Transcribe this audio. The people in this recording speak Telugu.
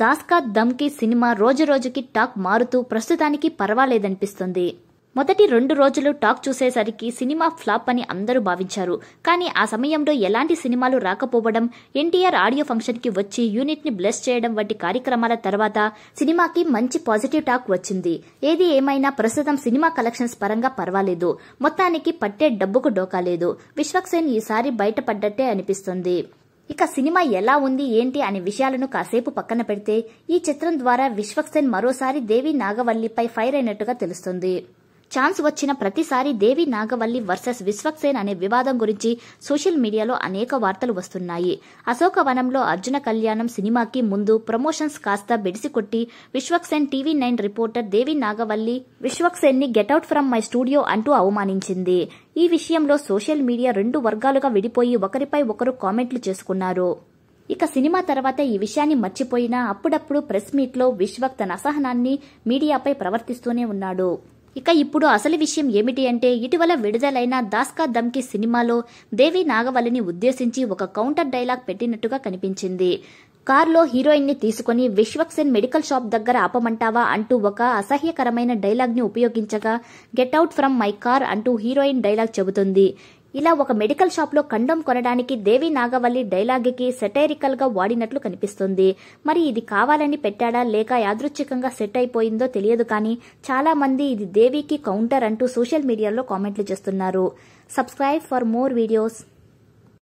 దాస్కా దమ్కి సినిమా రోజు రోజుకి టాక్ మారుతూ ప్రస్తుతానికి పర్వాలేదనిపిస్తుంది మొదటి రెండు రోజులు టాక్ చూసేసరికి సినిమా ఫ్లాప్ అని అందరూ భావించారు కానీ ఆ సమయంలో ఎలాంటి సినిమాలు రాకపోవడం ఎన్టీఆర్ ఆడియో ఫంక్షన్కి వచ్చి యూనిట్ని బ్లెస్ చేయడం వంటి కార్యక్రమాల తర్వాత సినిమాకి మంచి పాజిటివ్ టాక్ వచ్చింది ఏది ఏమైనా ప్రస్తుతం సినిమా కలెక్షన్స్ పరంగా పర్వాలేదు మొత్తానికి పట్టే డబ్బుకు డోకాలేదు విశ్వక్ సేన్ ఈసారి బయటపడ్డట్టే అనిపిస్తుంది ఇక సినిమా ఎలా ఉంది ఏంటి అనే విషయాలను కాసేపు పక్కన పెడితే ఈ చిత్రం ద్వారా విశ్వక్సేన్ మరోసారి దేవి నాగవల్లిపై ఫైర్ అయినట్టుగా తెలుస్తుంది ఛాన్స్ వచ్చిన ప్రతిసారి దేవి నాగవల్లి వర్సెస్ విశ్వక్సేన్ అనే వివాదం గురించి సోషల్ మీడియాలో అనేక వార్తలు వస్తున్నాయి అశోక వనంలో అర్జున కళ్యాణం సినిమాకి ముందు ప్రమోషన్స్ కాస్త బెడిసి కొట్టి Vishwaksen TV nine reporter Devi Nagavalli Vishwaksen ని గెట్అవుట్ ఫ్రమ్ మై స్టూడియో అంటూ అవమానించింది ఈ విషయంలో సోషల్ మీడియా రెండు వర్గాలుగా విడిపోయి ఒకరిపై ఒకరు కామెంట్లు చేసుకున్నారు ఇక సినిమా తర్వాత ఈ విషయాన్ని మర్చిపోయినా అప్పుడప్పుడు ప్రెస్ మీట్లో విశ్వక్ తన అసహనాన్ని మీడియాపై ప్రవర్తిస్తూనే ఉన్నాడు ఇక ఇప్పుడు అసలు విషయం ఏమిటి అంటే ఇటీవల విడుదలైన దాస్కా దమ్కి సినిమాలో దేవి నాగవల్లిని ఉద్దేశించి ఒక కౌంటర్ డైలాగ్ పెట్టినట్టుగా కనిపించింది కారులో హీరోయిన్ని తీసుకుని విశ్వక్సెన్ మెడికల్ షాప్ దగ్గర ఆపమంటావా అంటూ ఒక అసహ్యకరమైన డైలాగ్ని ఉపయోగించగా get out from my car అంటూ హీరోయిన్ డైలాగ్ చెబుతుంది ఇలా ఒక మెడికల్ షాప్లో కండం కొనడానికి దేవి నాగవల్లి డైలాగ్కి సెటైరికల్గా వాడినట్లు కనిపిస్తుంది మరి ఇది కావాలని పెట్టాడా లేక యాదృచ్ఛికంగా సెట్ అయిపోయిందో తెలియదు కానీ చాలామంది ఇది దేవికి కౌంటర్ అంటూ సోషల్ మీడియాలో కామెంట్లు చేస్తున్నారు సబ్స్క్రైబ్ ఫర్ మోర్ వీడియోస్